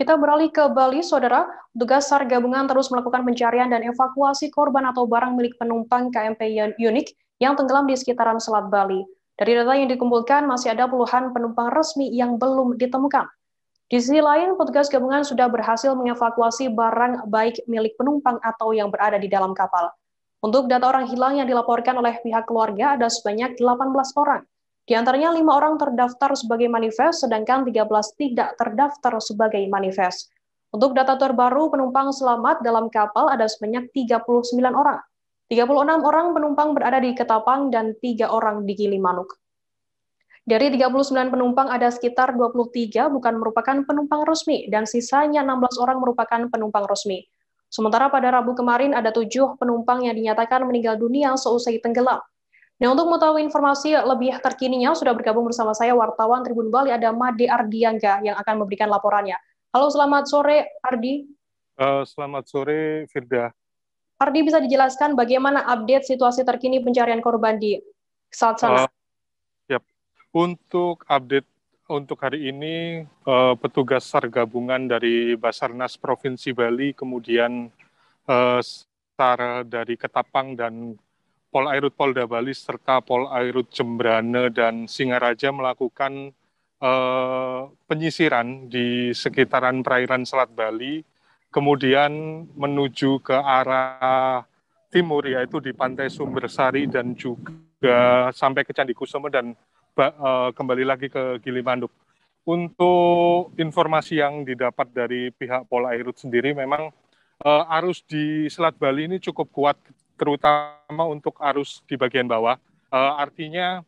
Kita beralih ke Bali, Saudara. Tugas SAR gabungan terus melakukan pencarian dan evakuasi korban atau barang milik penumpang KMP Unik yang tenggelam di sekitaran Selat Bali. Dari data yang dikumpulkan, masih ada puluhan penumpang resmi yang belum ditemukan. Di sisi lain, petugas gabungan sudah berhasil mengevakuasi barang baik milik penumpang atau yang berada di dalam kapal. Untuk data orang hilang yang dilaporkan oleh pihak keluarga, ada sebanyak 18 orang. Di antaranya lima orang terdaftar sebagai manifest, sedangkan 13 tidak terdaftar sebagai manifest. Untuk data terbaru, penumpang selamat dalam kapal ada sebanyak 39 orang. 36 orang penumpang berada di Ketapang dan tiga orang di Gilimanuk. Dari 39 penumpang ada sekitar 23 bukan merupakan penumpang resmi dan sisanya 16 orang merupakan penumpang resmi. Sementara pada Rabu kemarin ada tujuh penumpang yang dinyatakan meninggal dunia seusai tenggelam. Nah, untuk mengetahui informasi lebih terkininya, sudah bergabung bersama saya wartawan Tribun Bali ada Made Ardiangga yang akan memberikan laporannya. Halo, selamat sore Ardi. Uh, selamat sore Firda. Ardi bisa dijelaskan bagaimana update situasi terkini pencarian korban di saat sana? Uh, eh, yep. Untuk update untuk hari ini, uh, petugas SAR gabungan dari Basarnas Provinsi Bali, kemudian uh, dari Ketapang dan Polairut Polda Bali serta Polairut Jembrane dan Singaraja melakukan eh, penyisiran di sekitaran perairan Selat Bali, kemudian menuju ke arah timur yaitu di Pantai Sumbersari dan juga sampai ke Candi Kusuma dan eh, kembali lagi ke Gili Untuk informasi yang didapat dari pihak Polairut sendiri memang uh, arus di Selat Bali ini cukup kuat terutama untuk arus di bagian bawah. Uh, artinya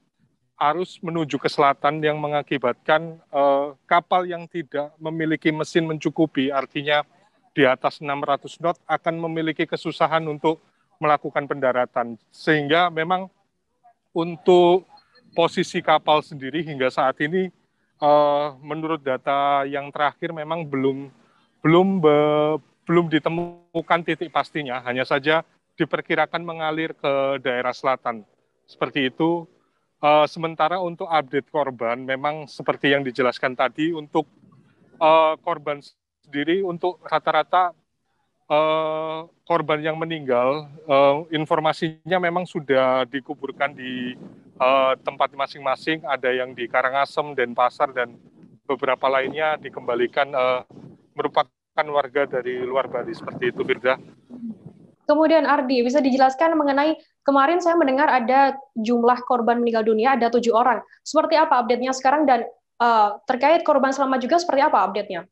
arus menuju ke selatan yang mengakibatkan uh, kapal yang tidak memiliki mesin mencukupi, artinya di atas 600 knot akan memiliki kesusahan untuk melakukan pendaratan. Sehingga memang untuk posisi kapal sendiri hingga saat ini uh, menurut data yang terakhir memang belum belum be, belum ditemukan titik pastinya, hanya saja diperkirakan mengalir ke daerah selatan. Seperti itu. Uh, sementara untuk update korban, memang seperti yang dijelaskan tadi, untuk uh, korban sendiri, untuk rata-rata uh, korban yang meninggal, uh, informasinya memang sudah dikuburkan di uh, tempat masing-masing. Ada yang di Karangasem, Denpasar, dan beberapa lainnya dikembalikan uh, merupakan warga dari luar Bali seperti itu, Firda. Kemudian Ardi, bisa dijelaskan mengenai kemarin saya mendengar ada jumlah korban meninggal dunia ada tujuh orang. Seperti apa update-nya sekarang dan uh, terkait korban selamat juga seperti apa update-nya?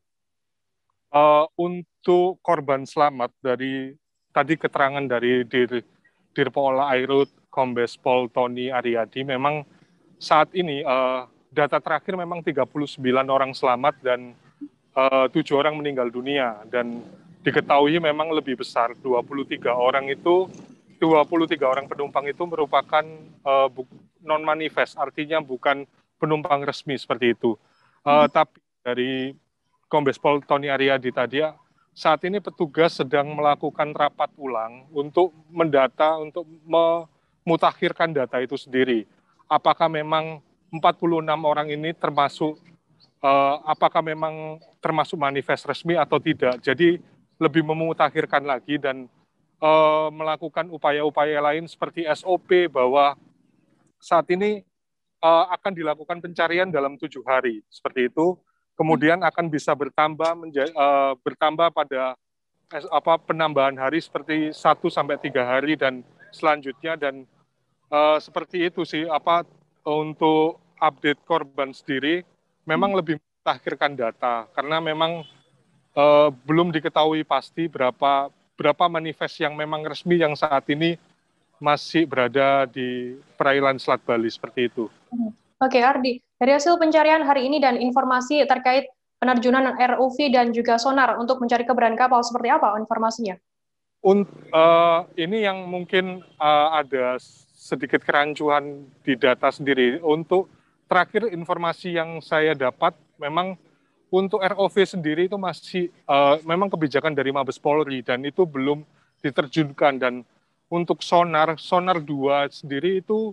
Uh, untuk korban selamat dari tadi keterangan dari Dir, Dirpola Airut Kombes Pol Tony Ariadi memang saat ini uh, data terakhir memang 39 orang selamat dan tujuh orang meninggal dunia dan diketahui memang lebih besar 23 orang itu 23 orang penumpang itu merupakan eh, uh, non manifest artinya bukan penumpang resmi seperti itu uh, hmm. tapi dari Kombes Pol Tony Ariadi tadi ya, saat ini petugas sedang melakukan rapat ulang untuk mendata untuk memutakhirkan data itu sendiri apakah memang 46 orang ini termasuk uh, apakah memang termasuk manifest resmi atau tidak. Jadi lebih memutakhirkan lagi dan uh, melakukan upaya-upaya lain seperti SOP bahwa saat ini uh, akan dilakukan pencarian dalam tujuh hari seperti itu kemudian akan bisa bertambah menjadi, uh, eh, bertambah pada es- apa penambahan hari seperti satu sampai tiga hari dan selanjutnya dan uh, seperti itu sih apa untuk update korban sendiri memang hmm. lebih mutakhirkan data karena memang uh, belum diketahui pasti berapa berapa manifest yang memang resmi yang saat ini masih berada di perairan Selat Bali seperti itu. Hmm. Oke, Ardi. Dari hasil pencarian hari ini dan informasi terkait penerjunan ROV dan juga sonar untuk mencari keberadaan kapal seperti apa informasinya? Unt, uh, eh, ini yang mungkin uh, ada sedikit kerancuan di data sendiri. Untuk terakhir informasi yang saya dapat memang untuk ROV sendiri itu masih uh, memang kebijakan dari Mabes Polri dan itu belum diterjunkan dan untuk sonar sonar 2 sendiri itu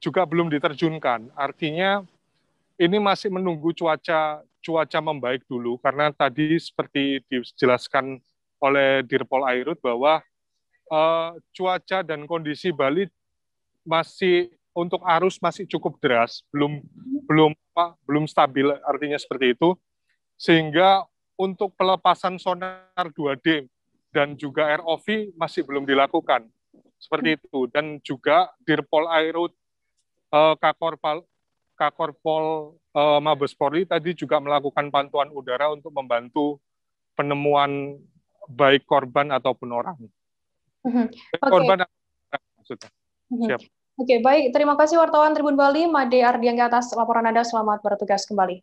juga belum diterjunkan. Artinya ini masih menunggu cuaca cuaca membaik dulu karena tadi seperti dijelaskan oleh Dirpol Airut bahwa uh, cuaca dan kondisi Bali masih untuk arus masih cukup deras, belum belum apa, belum stabil artinya seperti itu sehingga untuk pelepasan sonar 2D dan juga ROV masih belum dilakukan. Seperti hmm. itu. Dan juga Dirpol Airut eh, Kakorpal Kakorpol eh, Mabes Polri tadi juga melakukan pantauan udara untuk membantu penemuan baik korban ataupun orang. Hmm. okay. Korban maksudnya. Hmm. Siap. Oke, okay, baik. Terima kasih wartawan Tribun Bali, Made Ardiangga atas laporan Anda. Selamat bertugas kembali.